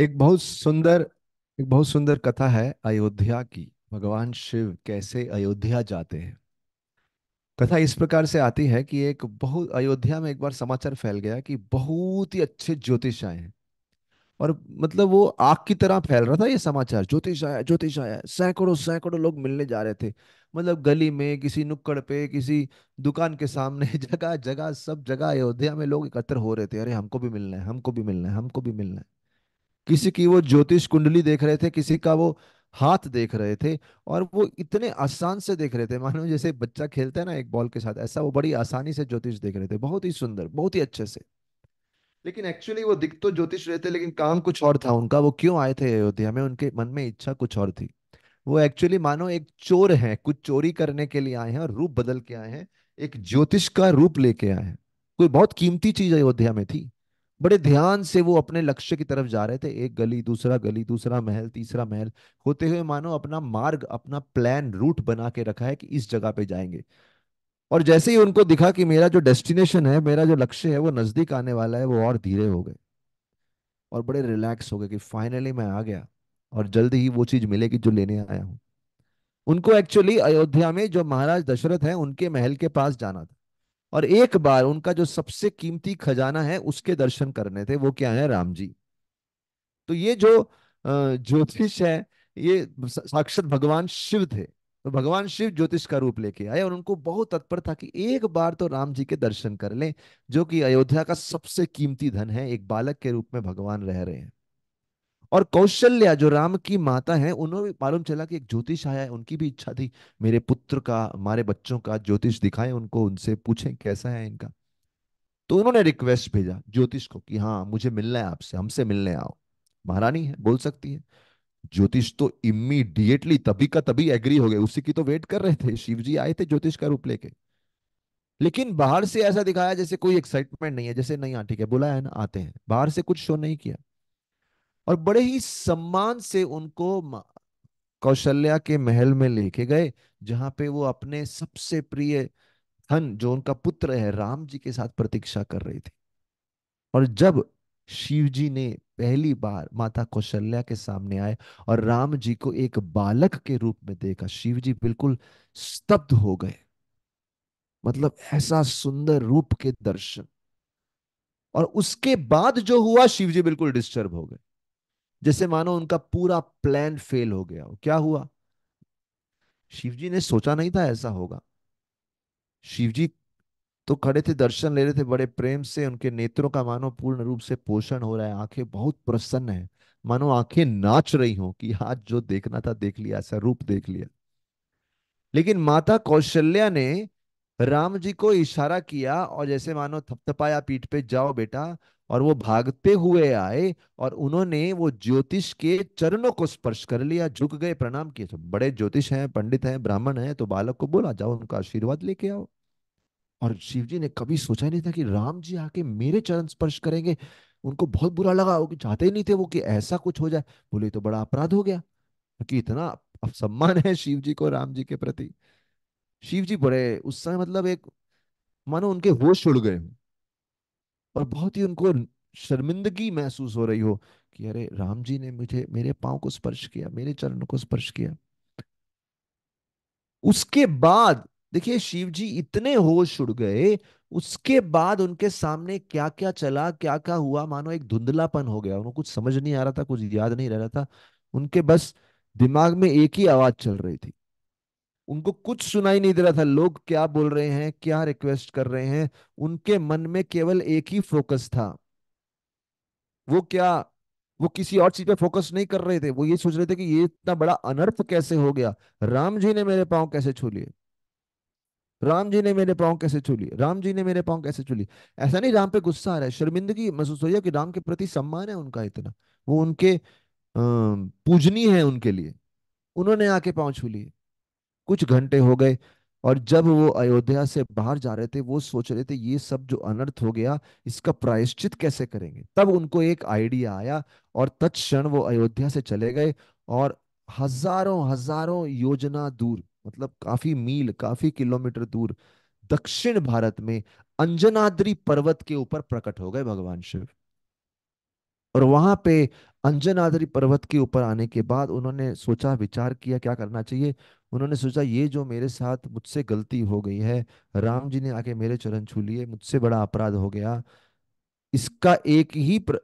एक बहुत सुंदर एक बहुत सुंदर कथा है अयोध्या की भगवान शिव कैसे अयोध्या जाते हैं कथा इस प्रकार से आती है कि एक बहुत अयोध्या में एक बार समाचार फैल गया कि बहुत ही अच्छे ज्योतिष आए हैं और मतलब वो आग की तरह फैल रहा था ये समाचार ज्योतिष आया ज्योतिष आया सैकड़ों सैकड़ों लोग मिलने जा रहे थे मतलब गली में किसी नुक्कड़ पे किसी दुकान के सामने जगह जगह सब जगह अयोध्या में लोग एकत्र हो रहे थे अरे हमको भी मिलना है हमको भी मिलना है हमको भी मिलना है किसी की वो ज्योतिष कुंडली देख रहे थे किसी का वो हाथ देख रहे थे और वो इतने आसान से देख रहे थे मानो जैसे बच्चा खेलता है ना एक बॉल के साथ ऐसा वो बड़ी आसानी से ज्योतिष देख रहे थे बहुत ही सुंदर बहुत ही अच्छे से लेकिन एक्चुअली वो दिख तो ज्योतिष रहे थे लेकिन काम कुछ और था उनका वो क्यों आए थे अयोध्या में उनके मन में इच्छा कुछ और थी वो एक्चुअली मानो एक चोर है कुछ चोरी करने के लिए आए हैं और रूप बदल के आए हैं एक ज्योतिष का रूप लेके आए हैं कोई बहुत कीमती चीज अयोध्या में थी बड़े ध्यान से वो अपने लक्ष्य की तरफ जा रहे थे एक गली दूसरा गली दूसरा महल तीसरा महल होते हुए मानो अपना मार्ग अपना प्लान रूट बना के रखा है कि इस जगह पे जाएंगे और जैसे ही उनको दिखा कि मेरा जो डेस्टिनेशन है मेरा जो लक्ष्य है वो नजदीक आने वाला है वो और धीरे हो गए और बड़े रिलैक्स हो गए कि फाइनली मैं आ गया और जल्द ही वो चीज मिलेगी जो लेने आया हूँ उनको एक्चुअली अयोध्या में जो महाराज दशरथ है उनके महल के पास जाना था और एक बार उनका जो सबसे कीमती खजाना है उसके दर्शन करने थे वो क्या है राम जी तो ये जो ज्योतिष है ये साक्षात भगवान शिव थे तो भगवान शिव ज्योतिष का रूप लेके आए और उनको बहुत तत्पर था कि एक बार तो राम जी के दर्शन कर लें जो कि अयोध्या का सबसे कीमती धन है एक बालक के रूप में भगवान रह रहे हैं और कौशल्या जो राम की माता है उन्होंने मालूम चला कि एक ज्योतिष आया है उनकी भी इच्छा थी मेरे पुत्र का हमारे बच्चों का ज्योतिष दिखाए उनको उनसे पूछें कैसा है इनका तो उन्होंने रिक्वेस्ट भेजा ज्योतिष को कि हाँ मुझे मिलना है आपसे हमसे मिलने आओ महारानी है बोल सकती है ज्योतिष तो इमीडिएटली तभी का तभी एग्री हो गए उसी की तो वेट कर रहे थे शिव जी आए थे ज्योतिष का रूप लेके लेकिन बाहर से ऐसा दिखाया जैसे कोई एक्साइटमेंट नहीं है जैसे नहीं हाँ ठीक है बुलाया ना आते हैं बाहर से कुछ शो नहीं किया और बड़े ही सम्मान से उनको कौशल्या के महल में लेके गए जहां पे वो अपने सबसे प्रिय हन जो उनका पुत्र है राम जी के साथ प्रतीक्षा कर रही थी और जब शिव जी ने पहली बार माता कौशल्या के सामने आए और राम जी को एक बालक के रूप में देखा शिव जी बिल्कुल स्तब्ध हो गए मतलब ऐसा सुंदर रूप के दर्शन और उसके बाद जो हुआ शिव जी बिल्कुल डिस्टर्ब हो गए जैसे मानो उनका पूरा प्लान फेल हो गया हो क्या हुआ शिव जी ने सोचा नहीं था ऐसा होगा शिव जी तो खड़े थे दर्शन ले रहे थे बड़े प्रेम से उनके नेत्रों का मानो पूर्ण रूप से पोषण हो रहा है आंखें बहुत प्रसन्न है मानो आंखें नाच रही हो कि आज हाँ, जो देखना था देख लिया ऐसा रूप देख लिया लेकिन माता कौशल्या ने राम जी को इशारा किया और जैसे मानो थपथपाया पीठ पे जाओ बेटा और वो भागते हुए आए और उन्होंने वो ज्योतिष के चरणों को स्पर्श कर लिया झुक गए प्रणाम किए तो बड़े ज्योतिष हैं पंडित हैं ब्राह्मण हैं तो बालक को बोला जाओ उनका आशीर्वाद लेके आओ और शिव जी ने कभी सोचा नहीं था कि राम जी आके मेरे चरण स्पर्श करेंगे उनको बहुत बुरा लगा वो चाहते ही नहीं थे वो कि ऐसा कुछ हो जाए बोले तो बड़ा अपराध हो गया क्योंकि इतना सम्मान है शिव जी को राम जी के प्रति शिव जी बड़े उस समय मतलब एक मानो उनके होश उड़ गए और बहुत ही उनको शर्मिंदगी महसूस हो रही हो कि अरे राम जी ने मुझे मेरे पांव को स्पर्श किया मेरे चरण को स्पर्श किया उसके बाद देखिए शिव जी इतने होश उड़ गए उसके बाद उनके सामने क्या क्या चला क्या क्या हुआ मानो एक धुंधलापन हो गया उनको कुछ समझ नहीं आ रहा था कुछ याद नहीं रह रहा था उनके बस दिमाग में एक ही आवाज चल रही थी उनको कुछ सुनाई नहीं दे रहा था लोग क्या बोल रहे हैं क्या रिक्वेस्ट कर रहे हैं उनके मन में केवल एक ही फोकस था वो क्या वो किसी और चीज पे फोकस नहीं कर रहे थे वो ये सोच रहे थे कि ये इतना बड़ा अनर्थ कैसे हो गया राम जी ने मेरे पाँव कैसे छू लिए राम जी ने मेरे पाँव कैसे छू लिए राम जी ने मेरे पाँव कैसे छू लिए ऐसा नहीं राम पे गुस्सा आ रहा है शर्मिंदगी महसूस हो रही है कि राम के प्रति सम्मान है उनका इतना वो उनके पूजनीय है उनके लिए उन्होंने आके पाँव छू लिए कुछ घंटे हो गए और जब वो अयोध्या से बाहर जा रहे थे वो सोच रहे थे ये सब जो अनर्थ हो गया इसका प्रायश्चित कैसे करेंगे तब उनको एक आइडिया आया और तत्क्षण वो अयोध्या से चले गए और हजारों हजारों योजना दूर मतलब काफी मील काफी किलोमीटर दूर दक्षिण भारत में अंजनाद्री पर्वत के ऊपर प्रकट हो गए भगवान शिव और वहां पे आदरी पर्वत के ऊपर आने के बाद उन्होंने सोचा विचार किया क्या करना चाहिए उन्होंने सोचा ये जो मेरे साथ मुझसे गलती हो गई है राम जी ने आके मेरे चरण छू लिए मुझसे बड़ा अपराध हो गया इसका एक ही प्र...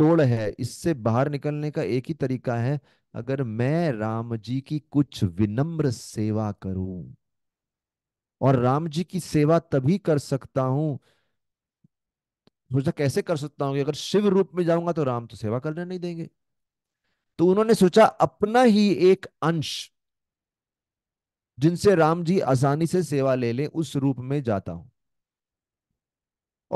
तोड़ है इससे बाहर निकलने का एक ही तरीका है अगर मैं राम जी की कुछ विनम्र सेवा करूं और राम जी की सेवा तभी कर सकता हूं सोचा कैसे कर सकता हूँ कि अगर शिव रूप में जाऊंगा तो राम तो सेवा करने नहीं देंगे तो उन्होंने सोचा अपना ही एक अंश जिनसे राम जी आसानी से सेवा ले लें उस रूप में जाता हूं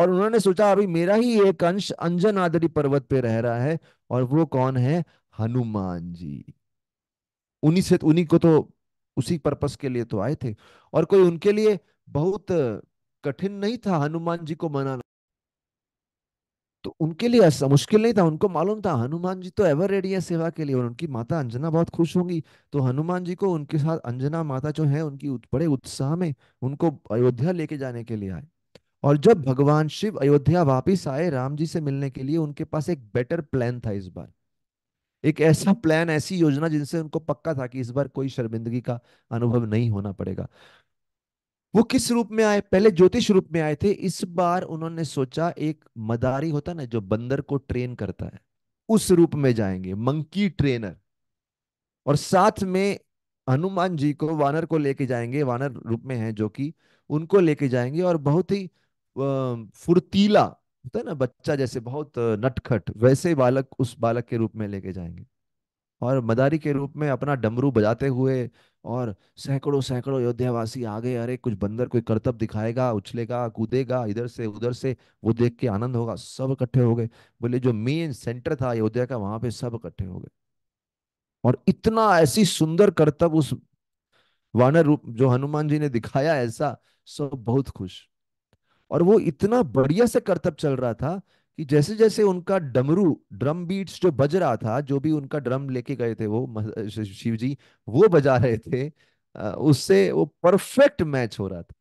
और उन्होंने सोचा अभी मेरा ही एक अंश अंजन आदरी पर्वत पे रह रहा है और वो कौन है हनुमान जी उन्हीं से उन्हीं को तो उसी पर्पस के लिए तो आए थे और कोई उनके लिए बहुत कठिन नहीं था हनुमान जी को मनाना तो उनके लिए ऐसा मुश्किल नहीं था उनको मालूम था हनुमान जी तो एवर रेडी है सेवा के लिए और उनकी माता अंजना बहुत खुश होंगी तो हनुमान जी को उनके साथ अंजना माता जो है उनकी बड़े उत्साह में उनको अयोध्या लेके जाने के लिए आए और जब भगवान शिव अयोध्या वापिस आए राम जी से मिलने के लिए उनके पास एक बेटर प्लान था इस बार एक ऐसा प्लान ऐसी योजना जिनसे उनको पक्का था कि इस बार कोई शर्मिंदगी का अनुभव नहीं होना पड़ेगा वो किस रूप में आए पहले ज्योतिष रूप में आए थे इस बार उन्होंने सोचा एक मदारी होता ना जो बंदर को ट्रेन करता है उस रूप में जाएंगे मंकी ट्रेनर और साथ में हनुमान जी को वानर को लेके जाएंगे वानर रूप में है जो कि उनको लेके जाएंगे और बहुत ही फुर्तीला होता है ना बच्चा जैसे बहुत नटखट वैसे बालक उस बालक के रूप में लेके जाएंगे और मदारी के रूप में अपना डमरू बजाते हुए और सैकड़ों सैकड़ों अयोध्यावासी आ गए अरे कुछ बंदर कोई करतब दिखाएगा उछलेगा कूदेगा इधर से उधर से वो देख के आनंद होगा सब इकट्ठे हो गए बोले जो मेन सेंटर था अयोध्या का वहां पे सब इकट्ठे हो गए और इतना ऐसी सुंदर करतब उस वानर रूप जो हनुमान जी ने दिखाया ऐसा सब बहुत खुश और वो इतना बढ़िया से करतब चल रहा था कि जैसे जैसे उनका डमरू ड्रम बीट्स जो बज रहा था जो भी उनका ड्रम लेके गए थे वो शिव जी वो बजा रहे थे उससे वो परफेक्ट मैच हो रहा था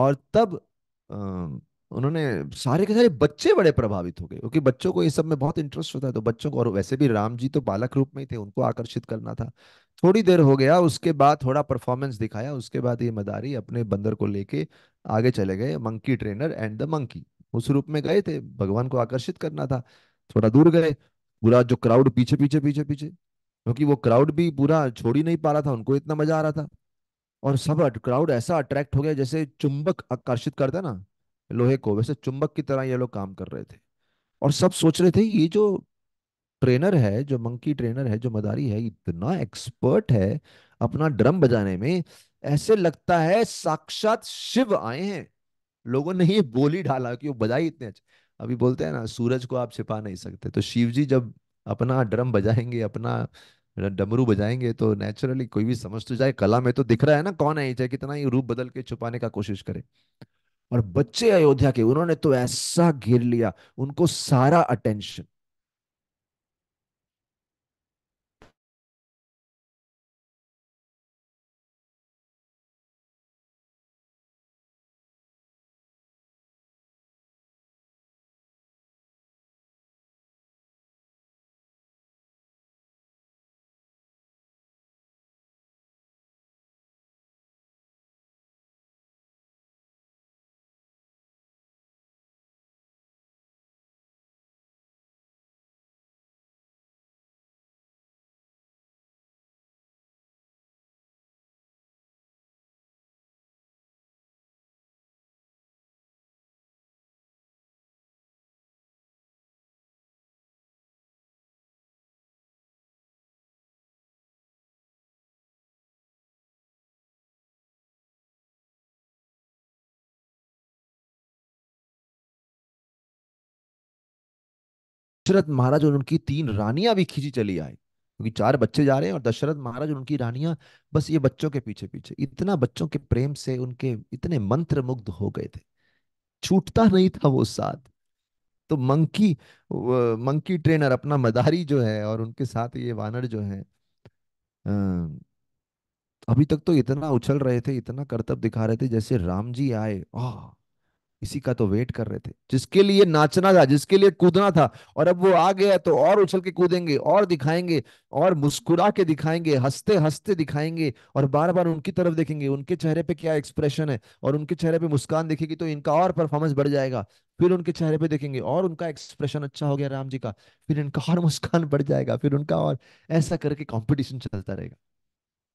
और तब उन्होंने सारे के सारे बच्चे बड़े प्रभावित हो गए क्योंकि बच्चों को ये सब में बहुत इंटरेस्ट होता है तो बच्चों को और वैसे भी राम जी तो बालक रूप में ही थे उनको आकर्षित करना था थोड़ी देर हो गया उसके बाद थोड़ा परफॉर्मेंस दिखाया उसके बाद ये मदारी अपने बंदर को लेके आगे चले गए monkey trainer and the monkey उस रूप में गए थे भगवान को आकर्षित करना था थोड़ा दूर गए पूरा जो क्राउड पीछे पीछे पीछे पीछे क्योंकि वो क्राउड भी पूरा छोड़ ही नहीं पा रहा था उनको इतना मजा आ रहा था और सब क्राउड ऐसा अट्रैक्ट हो गया जैसे चुंबक आकर्षित करता है ना लोहे को वैसे चुंबक की तरह ये लोग काम कर रहे थे और सब सोच रहे थे ये जो ट्रेनर है जो मंकी ट्रेनर है जो मदारी है इतना एक्सपर्ट है अपना ड्रम बजाने में ऐसे लगता है साक्षात शिव आए हैं लोगों ने ये बोली ढाला कि वो बजाई इतने अच्छे अभी बोलते हैं ना सूरज को आप छिपा नहीं सकते तो शिव जी जब अपना ड्रम बजाएंगे अपना डमरू बजाएंगे तो नेचुरली कोई भी समझ तो जाए कला में तो दिख रहा है ना कौन है चाहे कितना ही रूप बदल के छुपाने का कोशिश करे और बच्चे अयोध्या के उन्होंने तो ऐसा घेर लिया उनको सारा अटेंशन दशरथ महाराज और उनकी तीन रानियां भी खींची चली आई क्योंकि चार बच्चे जा रहे हैं और दशरथ महाराज और उनकी रानियां बस ये बच्चों के पीछे पीछे इतना बच्चों के प्रेम से उनके इतने मंत्र मुग्ध हो गए थे छूटता नहीं था वो साथ तो मंकी मंकी ट्रेनर अपना मदारी जो है और उनके साथ ये वानर जो है अभी तक तो इतना उछल रहे थे इतना कर्तव्य दिखा रहे थे जैसे राम जी आए आ इसी का तो वेट कर रहे थे जिसके लिए नाचना था जिसके लिए कूदना था और अब वो आ गया तो और उछल के कूदेंगे और दिखाएंगे और मुस्कुरा के दिखाएंगे हंसते हंसते दिखाएंगे और बार बार उनकी तरफ देखेंगे उनके चेहरे पे क्या एक्सप्रेशन है और उनके चेहरे पे मुस्कान देखेगी तो इनका और परफॉर्मेंस बढ़ जाएगा फिर उनके चेहरे पे देखेंगे और उनका एक्सप्रेशन अच्छा हो गया राम जी का फिर इनका और मुस्कान बढ़ जाएगा फिर उनका और ऐसा करके कॉम्पिटिशन चलता रहेगा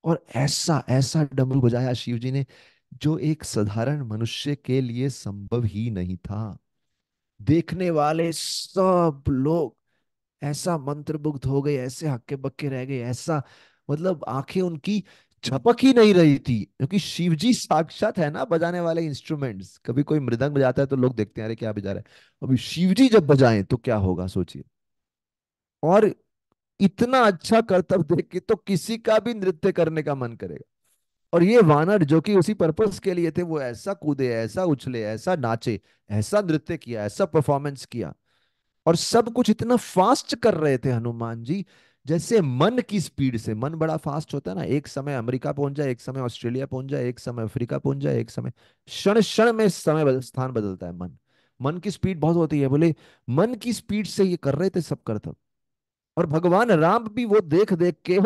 और ऐसा ऐसा डमरू बजाया शिव जी ने जो एक साधारण मनुष्य के लिए संभव ही नहीं था देखने वाले सब लोग ऐसा मंत्रमुग्ध हो गए ऐसे हक्के बक्के रह गए ऐसा मतलब आंखें उनकी झपक ही नहीं रही थी क्योंकि शिव जी साक्षात है ना बजाने वाले इंस्ट्रूमेंट्स कभी कोई मृदंग बजाता है तो लोग देखते हैं अरे क्या बजा रहा है अभी शिव जी जब बजाए तो क्या होगा सोचिए और इतना अच्छा करतब देख के तो किसी का भी नृत्य करने का मन करेगा और ये वानर जो कि उसी पर्पस के लिए थे वो ऐसा कूदे ऐसा उछले ऐसा नाचे ऐसा नृत्य किया ऐसा परफॉर्मेंस किया और सब कुछ इतना फास्ट कर रहे थे हनुमान जी जैसे मन की स्पीड से मन बड़ा फास्ट होता है ना एक समय अमेरिका पहुंच जाए एक समय ऑस्ट्रेलिया पहुंच जाए एक समय अफ्रीका पहुंच जाए एक समय क्षण क्षण में समय बदल, स्थान बदलता है मन मन की स्पीड बहुत होती है बोले मन की स्पीड से ये कर रहे थे सब कर्तव्य और भगवान राम भी वो देख देख के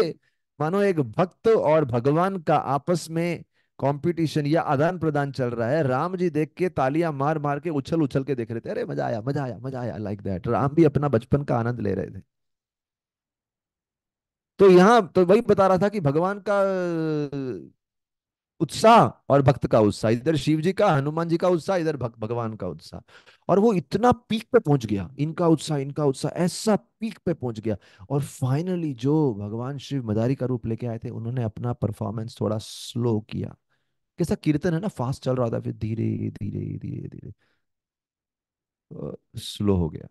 मानो एक भक्त और भगवान का आपस में कंपटीशन या आदान प्रदान चल रहा है राम जी देख के तालियां मार मार के उछल उछल के देख रहे थे अरे मजा आया मजा आया मजा आया लाइक दैट राम भी अपना बचपन का आनंद ले रहे थे तो यहाँ तो वही बता रहा था कि भगवान का उत्साह और भक्त का उत्साह इधर शिव जी का हनुमान जी का उत्साह इधर भक्त भगवान का उत्साह और वो इतना पीक पे पहुंच गया इनका उत्साह इनका उत्साह ऐसा पीक पे पहुंच गया और फाइनली जो भगवान शिव मदारी का रूप लेके आए थे उन्होंने अपना परफॉर्मेंस थोड़ा स्लो किया कैसा कीर्तन है ना फास्ट चल रहा था फिर धीरे धीरे धीरे धीरे स्लो हो गया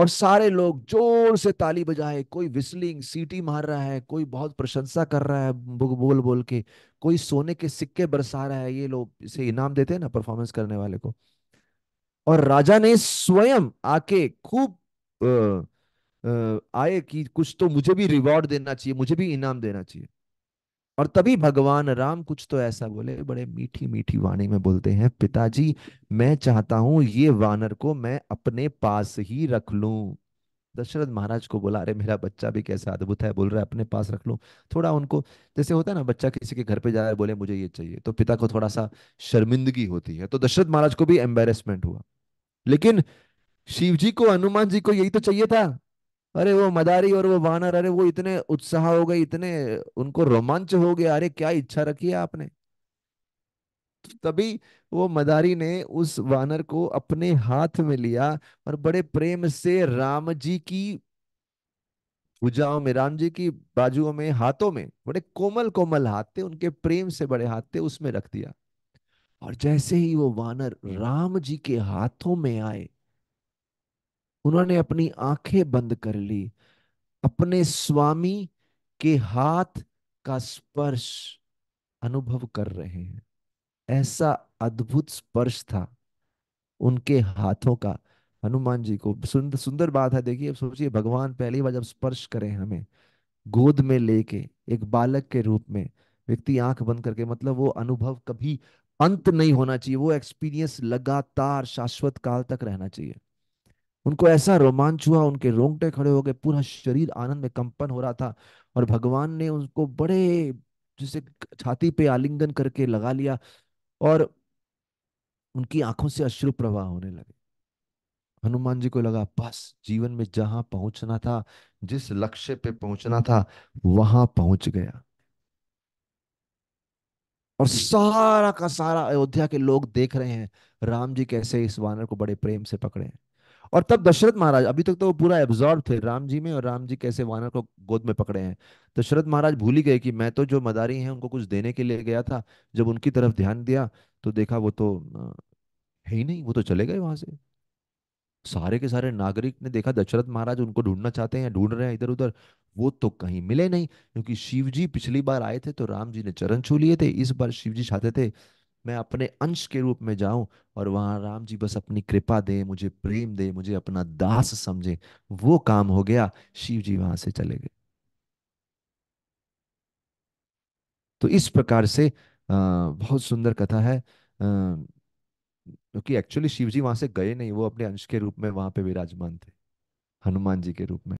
और सारे लोग जोर से ताली बजाए कोई विस्लिंग सीटी मार रहा है कोई बहुत प्रशंसा कर रहा है बोल बोल के कोई सोने के सिक्के बरसा रहा है ये लोग इसे इनाम देते हैं ना परफॉर्मेंस करने वाले को और राजा ने स्वयं आके खूब आए कि कुछ तो मुझे भी रिवॉर्ड देना चाहिए मुझे भी इनाम देना चाहिए और तभी भगवान राम कुछ तो ऐसा बोले बड़े मीठी मीठी वाणी में बोलते हैं पिताजी मैं चाहता हूं ये वानर को मैं अपने पास ही रख लू दशरथ महाराज को बोला अरे मेरा बच्चा भी कैसा अद्भुत है बोल रहा है अपने पास रख लो थोड़ा उनको जैसे होता है ना बच्चा किसी के घर पे जा रहा है बोले मुझे ये चाहिए तो पिता को थोड़ा सा शर्मिंदगी होती है तो दशरथ महाराज को भी एम्बेरसमेंट हुआ लेकिन शिव जी को हनुमान जी को यही तो चाहिए था अरे वो मदारी और वो वानर अरे वो इतने उत्साह हो गए इतने उनको रोमांच हो गया अरे क्या इच्छा रखी है आपने तो तभी वो मदारी ने उस वानर को अपने हाथ में लिया और बड़े प्रेम से राम जी की पूजाओं में राम जी की बाजुओं में हाथों में बड़े कोमल कोमल हाथ थे उनके प्रेम से बड़े हाथ थे उसमें रख दिया और जैसे ही वो वानर राम जी के हाथों में आए उन्होंने अपनी आंखें बंद कर ली अपने स्वामी के हाथ का स्पर्श अनुभव कर रहे हैं ऐसा अद्भुत स्पर्श था उनके हाथों का हनुमान जी को सुंदर सुंदर बात है देखिए अब सोचिए भगवान पहली बार जब स्पर्श करें हमें गोद में लेके एक बालक के रूप में व्यक्ति आंख बंद करके मतलब वो अनुभव कभी अंत नहीं होना चाहिए वो एक्सपीरियंस लगातार शाश्वत काल तक रहना चाहिए उनको ऐसा रोमांच हुआ उनके रोंगटे खड़े हो गए पूरा शरीर आनंद में कंपन हो रहा था और भगवान ने उनको बड़े जैसे छाती पे आलिंगन करके लगा लिया और उनकी आंखों से अश्रु प्रवाह होने लगे हनुमान जी को लगा बस जीवन में जहां पहुंचना था जिस लक्ष्य पे पहुंचना था वहां पहुंच गया और सारा का सारा अयोध्या के लोग देख रहे हैं राम जी कैसे इस वानर को बड़े प्रेम से पकड़े हैं और तब दशरथ महाराज अभी तक तो वो पूरा एब्जॉर्ब थे राम जी में और राम जी कैसे वानर को गोद में पकड़े हैं दशरथ महाराज भूल ही गए कि मैं तो जो मदारी हैं उनको कुछ देने के लिए गया था जब उनकी तरफ ध्यान दिया तो देखा वो तो है ही नहीं वो तो चले गए वहां से सारे के सारे नागरिक ने देखा दशरथ महाराज उनको ढूंढना चाहते हैं ढूंढ रहे हैं इधर उधर वो तो कहीं मिले नहीं क्योंकि शिव जी पिछली बार आए थे तो राम जी ने चरण छू लिए थे इस बार शिव जी चाहते थे मैं अपने अंश के रूप में जाऊं और वहां राम जी बस अपनी कृपा दे मुझे प्रेम दे मुझे अपना दास समझे वो काम हो गया शिव जी वहां से चले गए तो इस प्रकार से बहुत सुंदर कथा है क्योंकि एक्चुअली शिव जी वहां से गए नहीं वो अपने अंश के रूप में वहां पे विराजमान थे हनुमान जी के रूप में